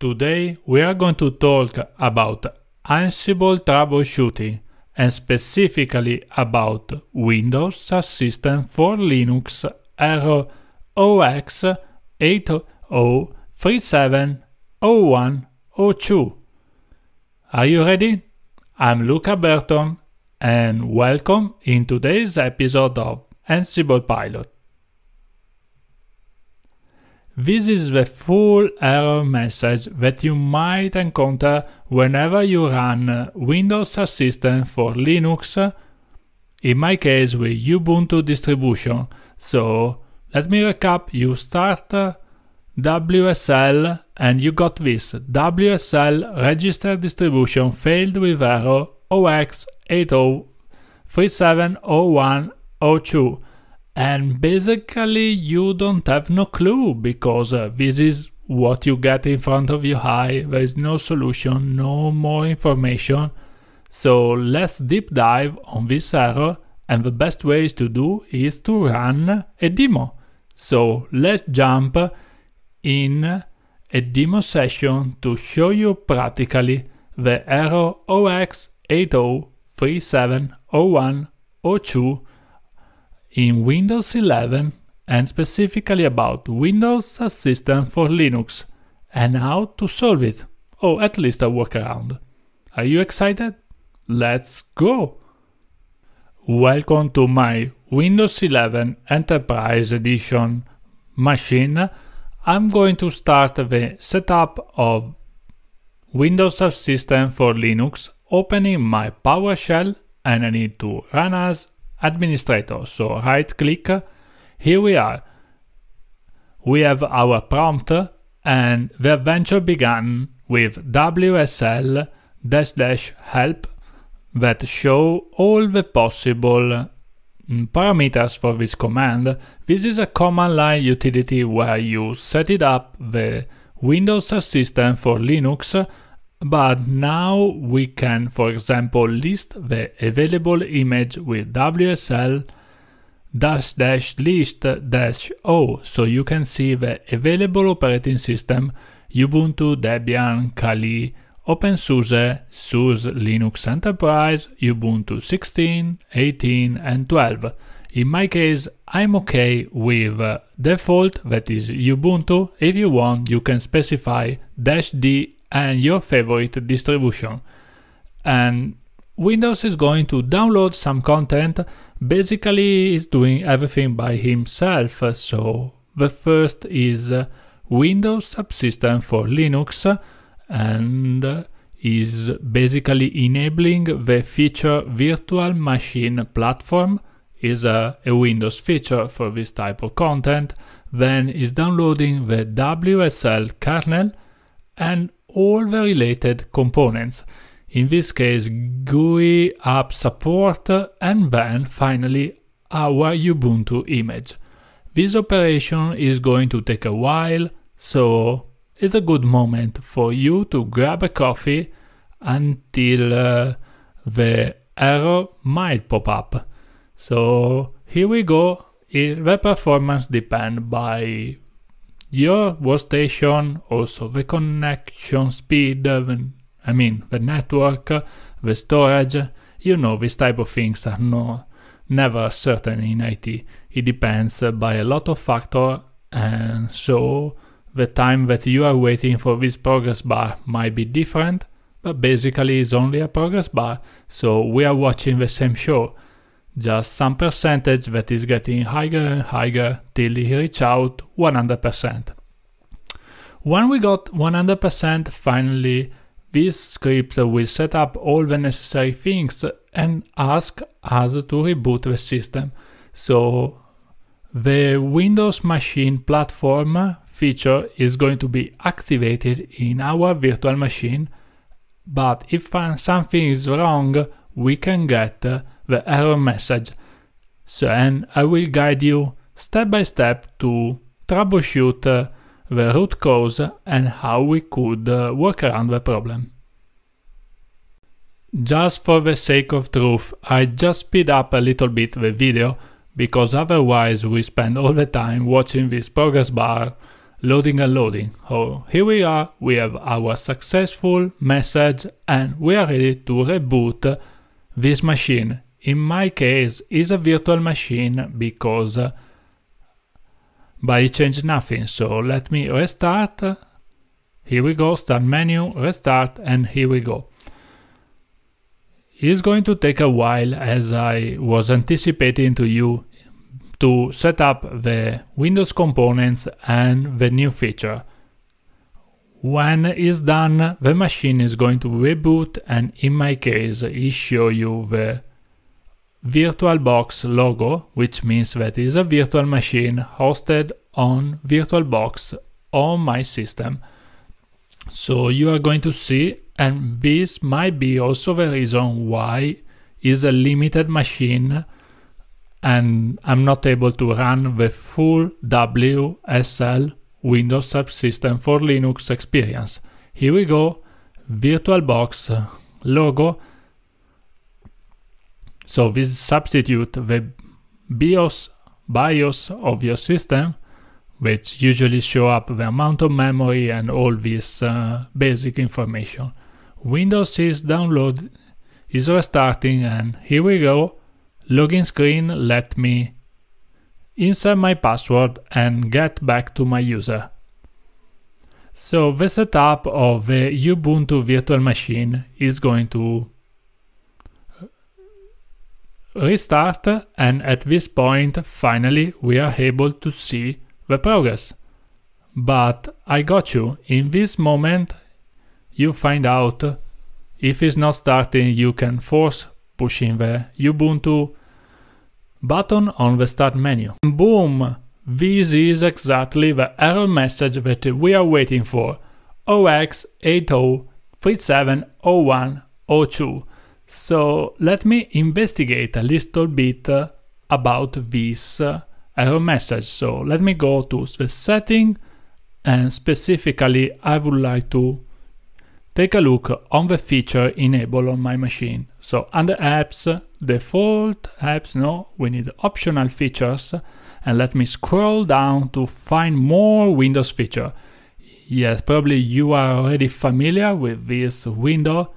Today we are going to talk about Ansible troubleshooting and specifically about Windows Subsystem for Linux error OX 80370102. Are you ready? I'm Luca Burton and welcome in today's episode of Ansible Pilot. This is the full error message that you might encounter whenever you run Windows Assistant for Linux, in my case with Ubuntu distribution. So let me recap, you start WSL and you got this, WSL register distribution failed with error OX80370102 and basically you don't have no clue because uh, this is what you get in front of your eye there is no solution no more information so let's deep dive on this error and the best ways to do is to run a demo so let's jump in a demo session to show you practically the error OX80370102 in Windows 11 and specifically about Windows subsystem for Linux and how to solve it, or at least a workaround. Are you excited? Let's go! Welcome to my Windows 11 Enterprise Edition machine. I'm going to start the setup of Windows subsystem for Linux, opening my PowerShell and I need to run as administrator. So right click, here we are. We have our prompt and the adventure began with WSL dash dash help that show all the possible mm, parameters for this command. This is a command line utility where you set it up the Windows system for Linux but now we can, for example, list the available image with WSL dash dash list dash o so you can see the available operating system Ubuntu, Debian, Kali, OpenSUSE, SUSE Linux Enterprise, Ubuntu 16, 18 and 12. In my case, I'm okay with default that is Ubuntu. If you want, you can specify dash d and your favorite distribution. And Windows is going to download some content, basically is doing everything by himself. So the first is uh, Windows subsystem for Linux and uh, is basically enabling the feature virtual machine platform is a, a, Windows feature for this type of content, then is downloading the WSL kernel and all the related components. In this case, GUI, app support, and then finally our Ubuntu image. This operation is going to take a while, so it's a good moment for you to grab a coffee until uh, the error might pop up. So here we go. If the performance depend by your workstation, also the connection speed, the, I mean the network, the storage, you know these type of things are no, never certain in IT. It depends by a lot of factor and so the time that you are waiting for this progress bar might be different, but basically it's only a progress bar, so we are watching the same show just some percentage that is getting higher and higher till he reach out 100%. When we got 100% finally, this script will set up all the necessary things and ask us to reboot the system. So the Windows machine platform feature is going to be activated in our virtual machine, but if something is wrong, we can get the error message. So, and I will guide you step by step to troubleshoot uh, the root cause and how we could uh, work around the problem. Just for the sake of truth, I just speed up a little bit the video because otherwise we spend all the time watching this progress bar loading and loading. Oh, here we are, we have our successful message and we are ready to reboot this machine. In my case, is a virtual machine because but it changed nothing. So let me restart. Here we go, start menu, restart, and here we go. It's going to take a while as I was anticipating to you to set up the Windows components and the new feature. When it's done, the machine is going to reboot and in my case, it show you the VirtualBox logo, which means that is a virtual machine hosted on VirtualBox on my system. So you are going to see, and this might be also the reason why is a limited machine and I'm not able to run the full WSL Windows Subsystem for Linux experience. Here we go, VirtualBox logo. So we substitute the BIOS, BIOS of your system, which usually show up the amount of memory and all this uh, basic information. Windows is download is restarting and here we go. Login screen let me insert my password and get back to my user. So the setup of the Ubuntu virtual machine is going to uh, restart and at this point finally we are able to see the progress. But I got you, in this moment you find out if it's not starting you can force pushing the Ubuntu button on the start menu. Boom! This is exactly the error message that we are waiting for. OX80370102. So let me investigate a little bit about this error message. So let me go to the setting and specifically I would like to take a look on the feature enable on my machine. So under apps, default apps, no, we need optional features. And let me scroll down to find more Windows feature. Yes, probably you are already familiar with this window.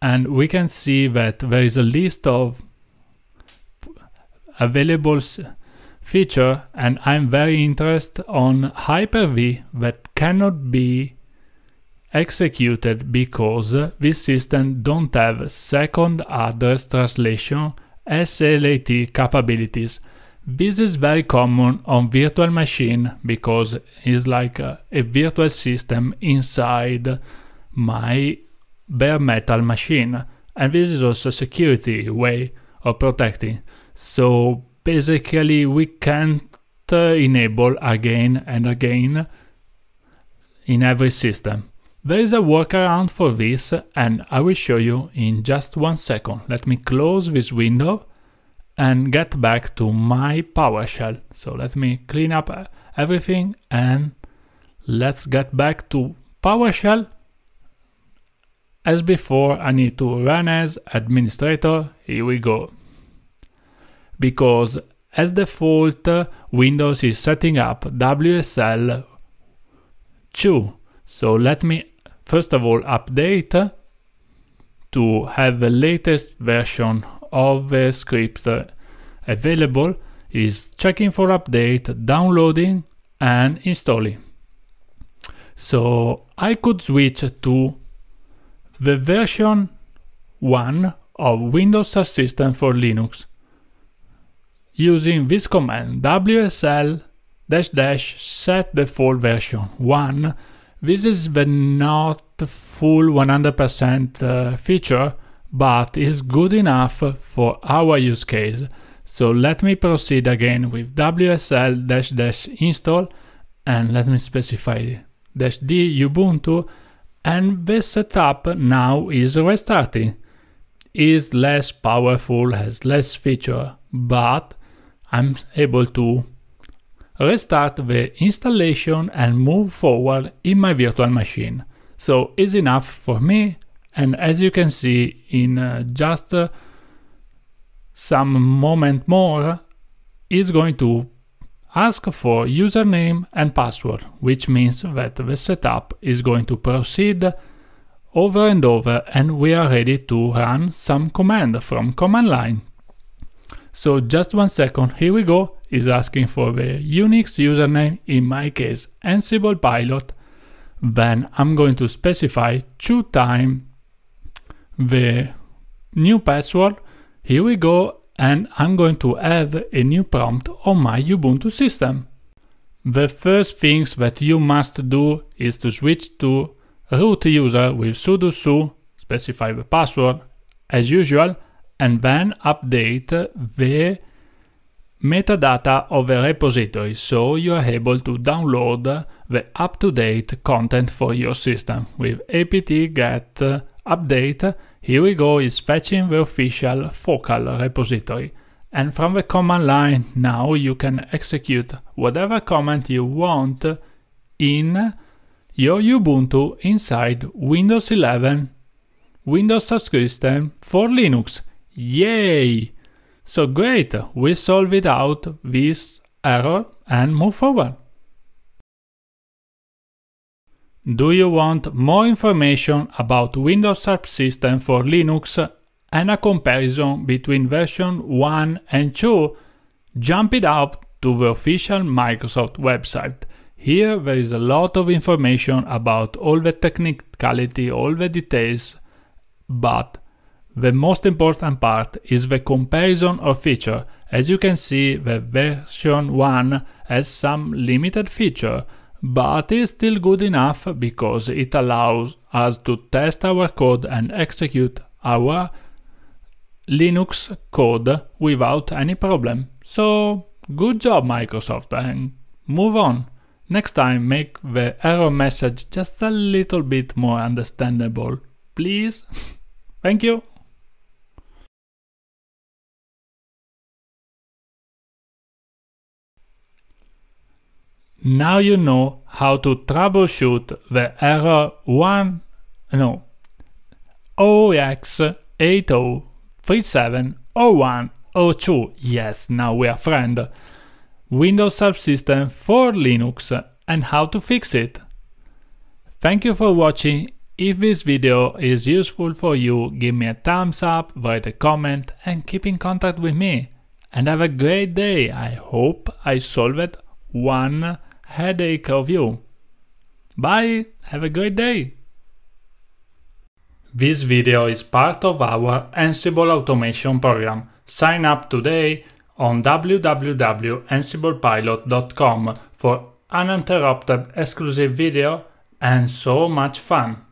And we can see that there is a list of available feature and I'm very interested on Hyper-V that cannot be executed because this system don't have second address translation SLAT capabilities. This is very common on virtual machine because it's like a, a virtual system inside my bare metal machine and this is also a security way of protecting. So basically we can't uh, enable again and again in every system. There is a workaround for this and I will show you in just one second. Let me close this window and get back to my PowerShell. So let me clean up uh, everything and let's get back to PowerShell. As before, I need to run as administrator. Here we go. Because as default, uh, Windows is setting up WSL 2. So let me First of all, update to have the latest version of the script available is checking for update, downloading and installing. So I could switch to the version 1 of Windows Assistant for Linux using this command wsl dash dash set default version 1 this is the not full 100% uh, feature, but is good enough for our use case. So let me proceed again with WSL dash dash install and let me specify dash D Ubuntu and the setup now is restarting. Is less powerful, has less feature, but I'm able to restart the installation and move forward in my virtual machine. So is enough for me and as you can see in uh, just uh, some moment more is going to ask for username and password which means that the setup is going to proceed over and over and we are ready to run some command from command line. So just one second, here we go is asking for the Unix username, in my case Ansible Pilot, then I'm going to specify two time the new password. Here we go. And I'm going to add a new prompt on my Ubuntu system. The first things that you must do is to switch to root user with sudo su, specify the password as usual, and then update the metadata of a repository so you are able to download the up-to-date content for your system with apt get uh, update here we go is fetching the official focal repository and from the command line now you can execute whatever command you want in your Ubuntu inside Windows 11 Windows subsystem for Linux. Yay! So great, we solve it out this error and move forward. Do you want more information about Windows subsystem for Linux and a comparison between version 1 and 2? Jump it up to the official Microsoft website. Here there is a lot of information about all the technicality, all the details, but the most important part is the comparison of feature. As you can see, the version 1 has some limited feature, but is still good enough because it allows us to test our code and execute our Linux code without any problem. So, good job Microsoft and move on. Next time make the error message just a little bit more understandable, please. Thank you. Now you know how to troubleshoot the error 1 no OX80370102. Yes, now we are friend. Windows subsystem for Linux and how to fix it. Thank you for watching. If this video is useful for you, give me a thumbs up, write a comment and keep in contact with me. And have a great day. I hope I solved one headache of you. Bye, have a great day! This video is part of our Ansible automation program. Sign up today on www.ansiblepilot.com for uninterrupted exclusive video and so much fun!